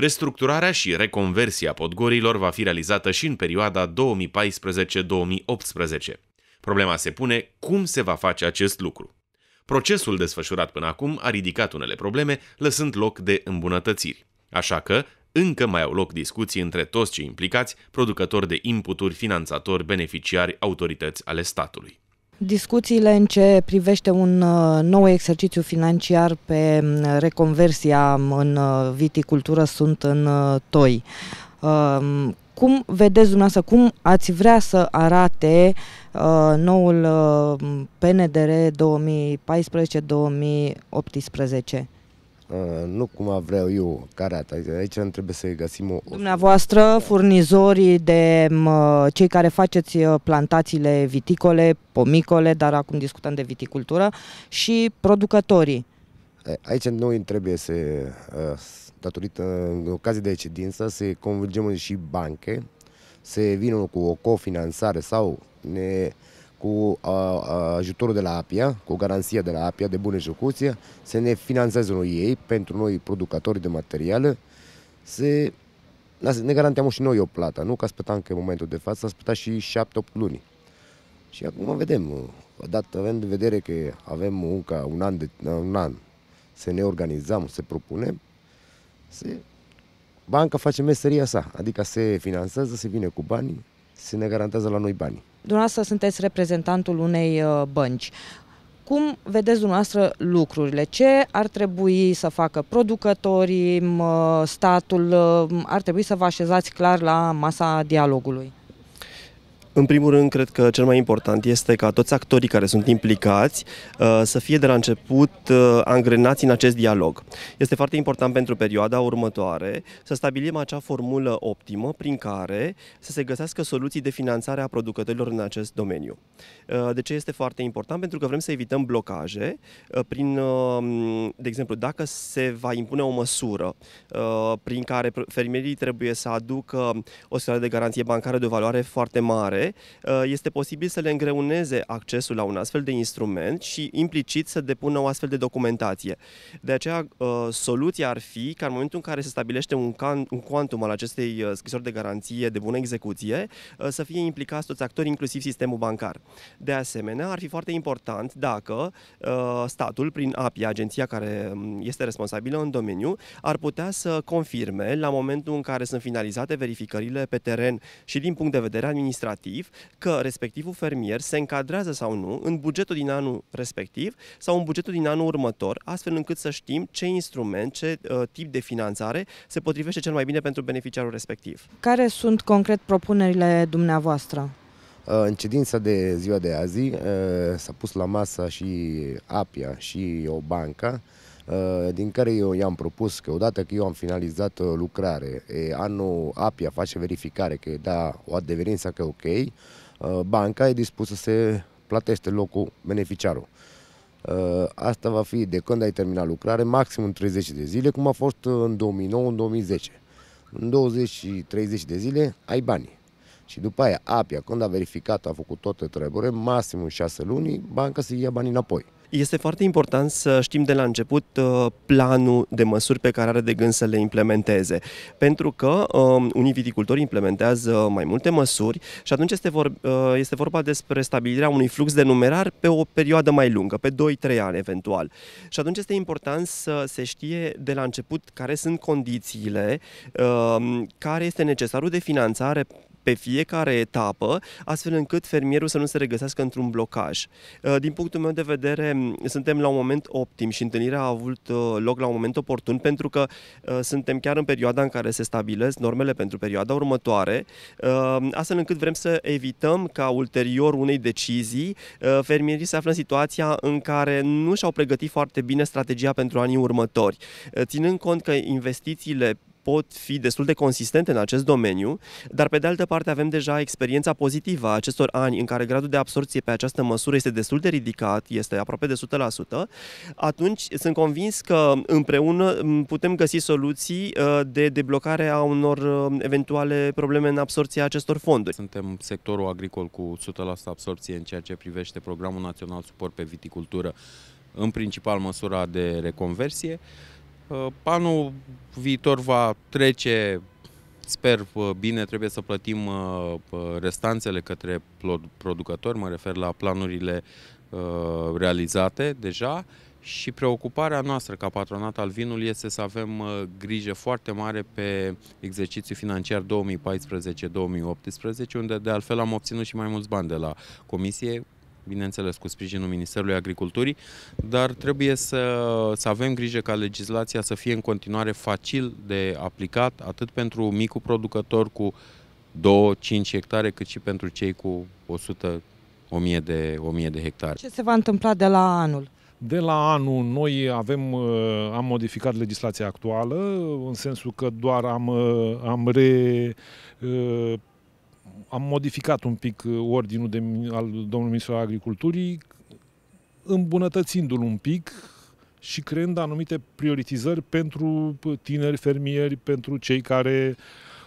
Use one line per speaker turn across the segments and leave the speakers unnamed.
Restructurarea și reconversia podgorilor va fi realizată și în perioada 2014-2018. Problema se pune cum se va face acest lucru. Procesul desfășurat până acum a ridicat unele probleme, lăsând loc de îmbunătățiri. Așa că, încă mai au loc discuții între toți cei implicați, producători de inputuri, finanțatori, beneficiari, autorități ale statului.
Discuțiile în ce privește un uh, nou exercițiu financiar pe mm, reconversia mm, în uh, viticultură sunt în uh, toi. Um, cum vedeți dumneavoastră, cum ați vrea să arate noul PNDR 2014-2018?
Uh, nu cum vreau eu care arată. Aici nu trebuie să găsim o...
Dumneavoastră, da. furnizorii de cei care faceți uh, plantațiile viticole, pomicole, dar acum discutăm de viticultură, și producătorii.
Aici noi trebuie să, uh, datorită în ocazie de cedință, să convergem și banche, să vină cu o cofinanțare sau ne cu a, a, ajutorul de la APIA, cu garanția de la APIA de bună execuție, să ne finanțeze noi ei, pentru noi producători de materiale, să ne garanteam și noi o plată, nu? Că aspetam că în momentul de față aspeta și 7-8 luni. Și acum vedem, dat având de vedere că avem încă un an, de, un an să ne organizăm, să propunem, se, banca face meseria sa, adică se finanțează, se vine cu banii se ne garantează la noi banii.
Dumneavoastră sunteți reprezentantul unei uh, bănci. Cum vedeți dumneavoastră lucrurile? Ce ar trebui să facă producătorii, statul? Uh, ar trebui să vă așezați clar la masa dialogului?
În primul rând, cred că cel mai important este ca toți actorii care sunt implicați uh, să fie de la început uh, angrenați în acest dialog. Este foarte important pentru perioada următoare să stabilim acea formulă optimă prin care să se găsească soluții de finanțare a producătorilor în acest domeniu. Uh, de ce este foarte important? Pentru că vrem să evităm blocaje prin, de exemplu, dacă se va impune o măsură prin care fermierii trebuie să aducă o scară de garanție bancară de o valoare foarte mare, Uh, este posibil să le îngreuneze accesul la un astfel de instrument și implicit să depună o astfel de documentație. De aceea, uh, soluția ar fi ca în momentul în care se stabilește un, can, un quantum al acestei uh, scrisori de garanție de bună execuție, să fie implicați toți actorii, inclusiv sistemul bancar. De asemenea, ar fi foarte important dacă statul, prin API, agenția care um, este responsabilă în domeniu, ar putea să confirme la momentul în care sunt finalizate verificările pe teren și din punct de vedere administrativ respectiv că respectivul fermier se încadrează sau nu în bugetul din anul respectiv sau în bugetul din anul următor, astfel încât să știm ce instrument, ce uh, tip de finanțare se potrivește cel mai bine pentru beneficiarul respectiv.
Care sunt concret propunerile dumneavoastră?
Uh, în cedința de ziua de azi uh, s-a pus la masă și APIA și o bancă Eh, din care eu i-am propus că odată că eu am finalizat eh, lucrare, e, anul APIA face verificare că da o adeverință că ok, eh, banca e dispusă să se platește locul beneficiarul. Asta va fi de când ai terminat lucrare, în 30 de zile, cum a fost în 2009-2010. În 20 și 30 de zile ai banii. Și după aia, APIA, când a verificat, a făcut
toate treburile, în 6 luni, banca să ia banii înapoi. Este foarte important să știm de la început uh, planul de măsuri pe care are de gând să le implementeze, pentru că um, unii viticultori implementează mai multe măsuri și atunci este, vor, uh, este vorba despre stabilirea unui flux de numerar pe o perioadă mai lungă, pe 2-3 ani eventual. Și atunci este important să se știe de la început care sunt condițiile, um, care este necesarul de finanțare pe fiecare etapă, astfel încât fermierul să nu se regăsească într-un blocaj. Uh, din punctul meu de vedere, suntem la un moment optim și întâlnirea a avut uh, loc la un moment oportun pentru că uh, suntem chiar în perioada în care se stabilesc normele pentru perioada următoare, astfel încât vrem să evităm ca ulterior unei decizii fermierii să află în situația în care nu și-au pregătit foarte bine strategia pentru anii următori. Ținând cont că investițiile pot fi destul de consistente în acest domeniu, dar pe de altă parte avem deja experiența pozitivă a acestor ani în care gradul de absorție pe această măsură este destul de ridicat, este aproape de 100%, atunci sunt convins că împreună putem găsi soluții uh, de deblocare a unor uh, eventuale probleme în absorția acestor fonduri. Suntem sectorul agricol cu 100%
absorție în ceea ce privește Programul Național Suport pe Viticultură, în principal măsura de reconversie. Uh, Anul viitor va trece, sper, bine. Trebuie să plătim uh, restanțele către producători, mă refer la planurile uh, realizate deja și preocuparea noastră ca patronat al vinului este să avem uh, grijă foarte mare pe exercițiul financiar 2014-2018, unde de altfel am obținut și mai mulți bani de la comisie, bineînțeles cu sprijinul Ministerului Agriculturii, dar trebuie să, să avem grijă ca legislația să fie în continuare facil de aplicat, atât pentru micul producător cu 2-5 hectare, cât și pentru cei cu 100 1000 de, 1000 de hectare. Ce
se va întâmpla de la anul? De la anul noi avem, uh, am modificat legislația actuală în sensul că doar am, uh, am re, uh, am modificat un pic uh, ordinul de, al domnului ministru al agriculturii, îmbunătățindu-l un pic și creând anumite prioritizări pentru uh, tineri fermieri, pentru cei care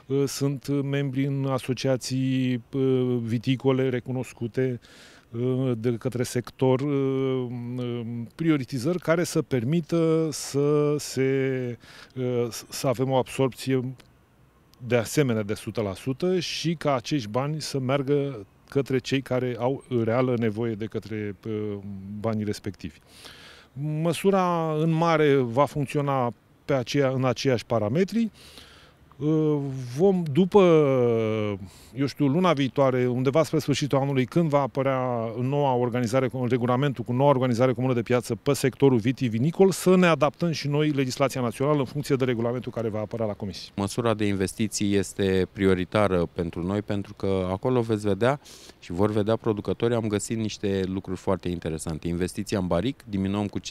uh, sunt membri în asociații viticole recunoscute de către sector, prioritizări care să permită să, se, să avem o absorpție de asemenea de 100% și ca acești bani să meargă către cei care au reală nevoie de către uh, banii respectivi. Măsura în mare va funcționa pe aceea, în aceiași parametri. Uh, vom, după, uh, eu știu, luna viitoare, undeva spre sfârșitul anului, când va apărea noua organizare, regulamentul cu noua organizare comună de piață pe sectorul vitivinicol, să ne adaptăm și noi legislația națională în funcție de regulamentul care va apărea la comisie.
Măsura de investiții este prioritară pentru noi, pentru că acolo veți vedea și vor vedea producătorii, am găsit niște lucruri foarte interesante. Investiția în baric, diminuăm cu 50%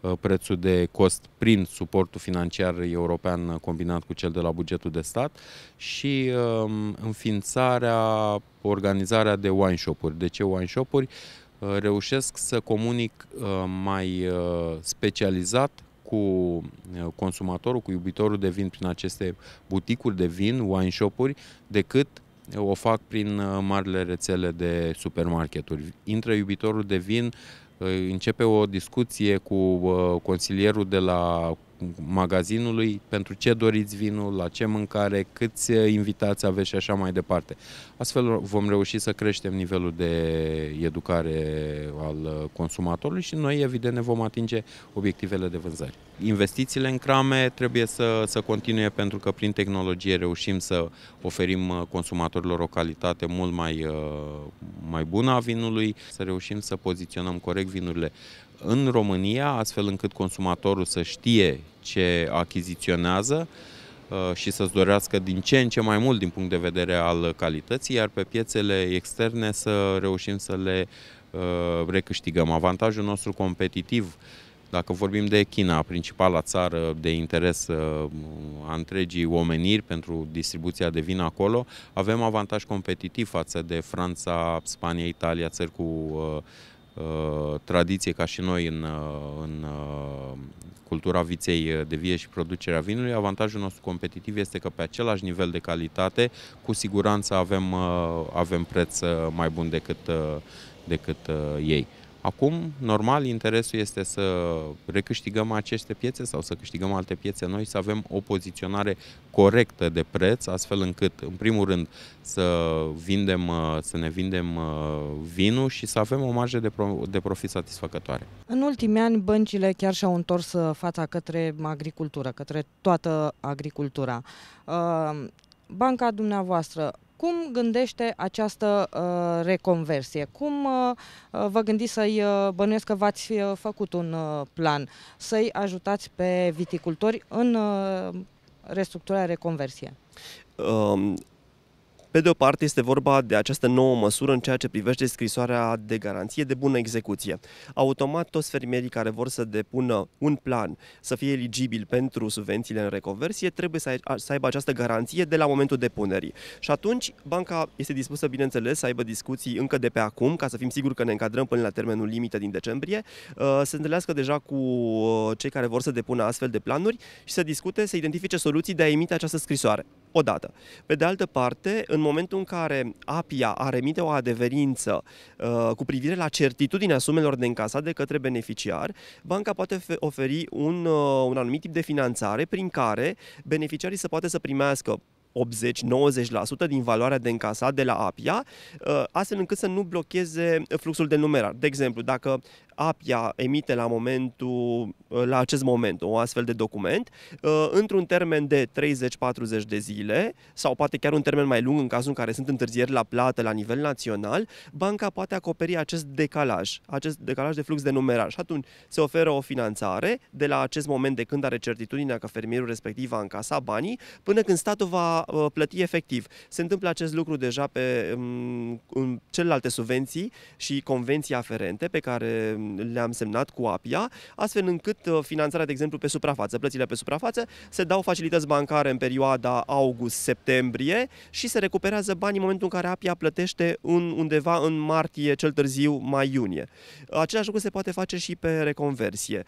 uh, prețul de cost prin suportul financiar european combinat cu cel cel de la bugetul de stat, și um, înființarea, organizarea de wine shop-uri. De ce wine shop-uri? Uh, reușesc să comunic uh, mai uh, specializat cu consumatorul, cu iubitorul de vin prin aceste buticuri de vin, wine shop-uri, decât o fac prin marile rețele de supermarketuri. Intră iubitorul de vin, începe o discuție cu consilierul de la magazinului, pentru ce doriți vinul, la ce mâncare, câți eh, invitați aveți și așa mai departe. Astfel vom reuși să creștem nivelul de educare al eh, consumatorului și noi evident ne vom atinge obiectivele de vânzare. Investițiile în crame trebuie să, să continue pentru că prin tehnologie reușim să oferim eh, consumatorilor o calitate mult mai, mai bună a vinului, să reușim să poziționăm corect vinurile în România, astfel încât consumatorul să știe ce achiziționează uh, și să-ți dorească din ce în ce mai mult din punct de vedere al calității, iar pe piețele externe să reușim să le uh, recâștigăm. Avantajul nostru competitiv dacă vorbim de China, principala țară de interes uh, a întregii omeniri pentru distribuția de vin acolo, avem avantaj competitiv față de Franța, Spania, Italia, țări cu Uh, tradiție ca și noi în, uh, în uh, cultura viței de vie și producerea vinului. Avantajul nostru competitiv este că pe același nivel de calitate, cu siguranță avem, avem preț mai bun decât, decât ei. Acum, normal, interesul este să recâștigăm aceste piețe sau să câștigăm alte piețe noi, să avem o poziționare corectă de preț, astfel încât, în primul rând, să, vindem, uh, să ne vindem uh, vinul și să avem o marjă de, pro- de profit satisfăcătoare.
În ultimii ani, băncile chiar și-au întors uh, fața către agricultură, către toată agricultura. Banca dumneavoastră cum gândește această uh, reconversie? Cum uh, uh, vă gândiți să-i uh, bănuiesc că v-ați uh, făcut un uh, plan, să-i ajutați pe viticultori în uh, restructurarea reconversie?
Um, pe de o parte este vorba de această nouă măsură în ceea ce privește scrisoarea de garanție de bună execuție. Automat toți fermierii care vor să depună un plan să fie eligibil pentru subvențiile în reconversie trebuie să aibă această garanție de la momentul depunerii. Și atunci banca este dispusă, bineînțeles, să aibă discuții încă de pe acum, ca să fim siguri că ne încadrăm până la termenul limită din decembrie, uh, să întâlnească deja cu uh, cei care vor să depună astfel de planuri și să discute, să identifice soluții de a emite această scrisoare odată. Pe de altă parte, în momentul în care APIA a remite o adeverință uh, cu privire la certitudinea sumelor de încasat de către beneficiar, banca poate oferi un, uh, un anumit tip de finanțare prin care beneficiarii se poate să primească 80-90% din valoarea de încasat de la APIA, uh, astfel încât să nu blocheze fluxul de numerar. De exemplu, dacă APIA emite la, momentul, uh, la acest moment un astfel de document uh, într-un termen de 30-40 de zile sau poate chiar un termen mai lung în cazul în care sunt întârzieri la plată la nivel național, banca poate acoperi acest decalaj, acest decalaj de flux de numerar și atunci se oferă o finanțare de la acest moment de când are certitudinea că fermierul respectiv va încasa banii până când statul va uh, plăti efectiv. Se întâmplă acest lucru deja pe um, în celelalte subvenții și convenții aferente pe care um, le-am semnat cu APIA, astfel încât uh, finanțarea, de exemplu, pe suprafață, plățile pe suprafață, se dau facilități bancare în perioada august-septembrie și se recuperează banii în momentul în care APIA plătește în, undeva în martie, cel târziu, mai-iunie. Același lucru se poate face și pe reconversie.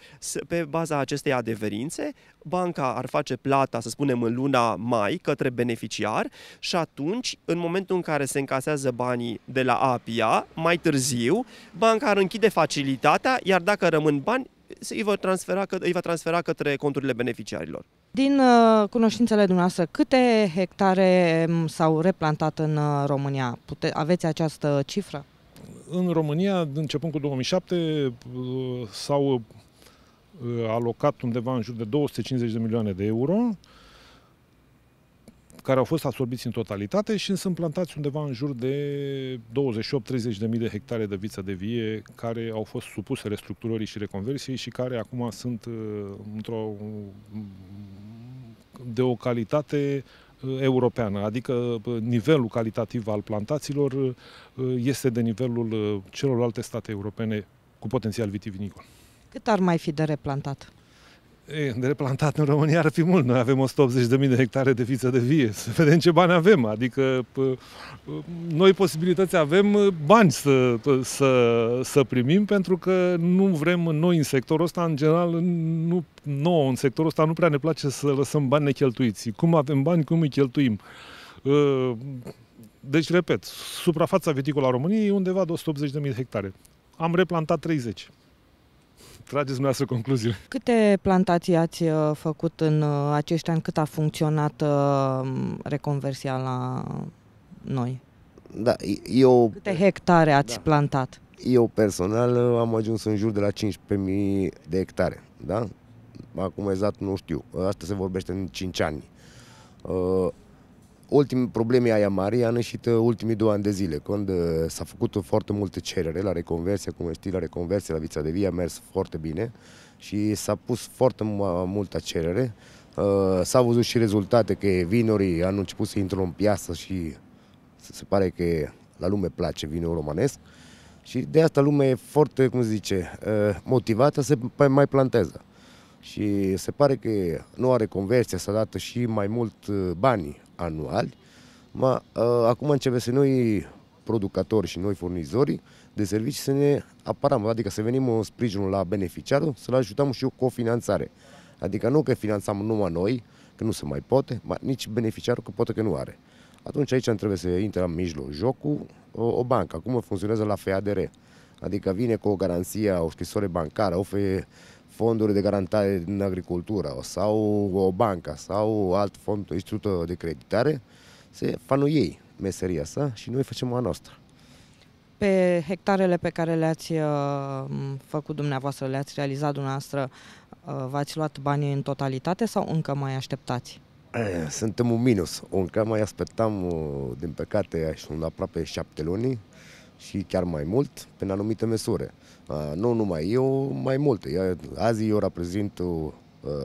Pe baza acestei adeverințe, banca ar face plata, să spunem, în luna mai către beneficiar și atunci, în momentul în care se încasează banii de la APIA, mai târziu, banca ar închide facilitatea lichiditatea, iar dacă rămân bani, îi va transfera, îi va transfera către conturile beneficiarilor.
Din uh, cunoștințele dumneavoastră, câte hectare mm, s-au replantat în uh, România? Pute- aveți această cifră?
În România, începând cu 2007, uh, s-au alocat undeva în jur de 250 de milioane de euro care au fost absorbiți în totalitate și sunt plantați undeva în jur de 28-30 de mii de hectare de viță de vie care au fost supuse restructurării și reconversiei și care acum sunt uh, într-o mm, de o calitate uh, europeană, adică uh, nivelul calitativ al plantațiilor este de nivelul celorlalte state europene cu potențial vitivinicol.
Cât ar mai fi de replantat?
Ei, de replantat în România ar fi mult. Noi avem 180.000 de hectare de fiță de vie. Să vedem ce bani avem. Adică noi posibilități avem bani să, să, să primim pentru că nu vrem noi în sectorul ăsta, în general, nu, nouă în sectorul ăsta nu prea ne place să lăsăm bani necheltuiți. Cum avem bani, cum îi cheltuim. Deci, repet, suprafața viticolă a României e undeva de 180.000 de hectare. Am replantat 30. Trageți dumneavoastră concluziile.
Câte plantații ați uh, făcut în uh, acești ani? Cât a funcționat uh, reconversia la noi?
Da, eu... Câte
hectare ați da. plantat?
Eu personal am ajuns în jur de la 15.000 de hectare, da? Acum exact nu știu, asta se vorbește în 5 ani ultimii probleme aia mari i-a nășit uh, ultimii două ani de zile, când uh, s-a făcut uh, foarte multe cerere la reconversie, cum știi, la reconversie, la vița de vie, a mers foarte bine și s-a pus foarte multă cerere. S-a văzut și rezultate că vinorii au început să intră în piață și se pare că la lume place vinul romanesc. Și de asta lumea e foarte, cum se zice, motivată să mai planteze. Și se pare că nu are conversie, s-a dat și mai mult bani anuali, ma, ă, acum începe să noi producători și noi furnizori de servicii să ne aparăm, adică să venim în sprijinul la beneficiarul, să-l ajutăm și eu cu o finanțare. Adică nu că finanțăm numai noi, că nu se mai poate, ma, nici beneficiarul că poate că nu are. Atunci aici trebuie să intre în mijloc jocul o, o bancă. Acum funcționează la FADR. Adică vine cu o garanție, o scrisoare bancară, o fonduri de garantare în agricultură sau o bancă sau alt fond, o institută de creditare, se fanu ei meseria sa și noi facem a noastră.
Pe hectarele pe care le-ați uh, făcut dumneavoastră, le-ați realizat dumneavoastră, uh, v-ați luat banii în totalitate sau încă mai așteptați?
Eh, suntem un minus. Încă mai așteptam, uh, din păcate, și aproape șapte luni și chiar mai mult prin anumite măsuri. Nu numai eu, mai multe. Eu, azi eu reprezint uh,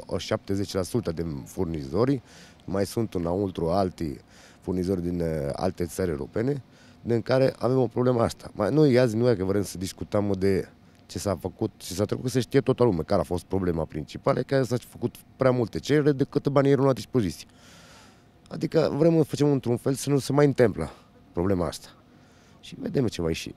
o 70% din furnizori, mai sunt înăuntru alti furnizori din uh, alte țări europene, din care avem o problemă asta. Mai noi azi nu e că vrem să discutăm de ce s-a făcut și s-a trecut să știe toată lumea care a fost problema principală, că s-a făcut prea multe cerere decât banii erau la dispoziție. Adică vrem să facem într-un fel să nu se mai întâmplă problema asta și vedem ce va ieși.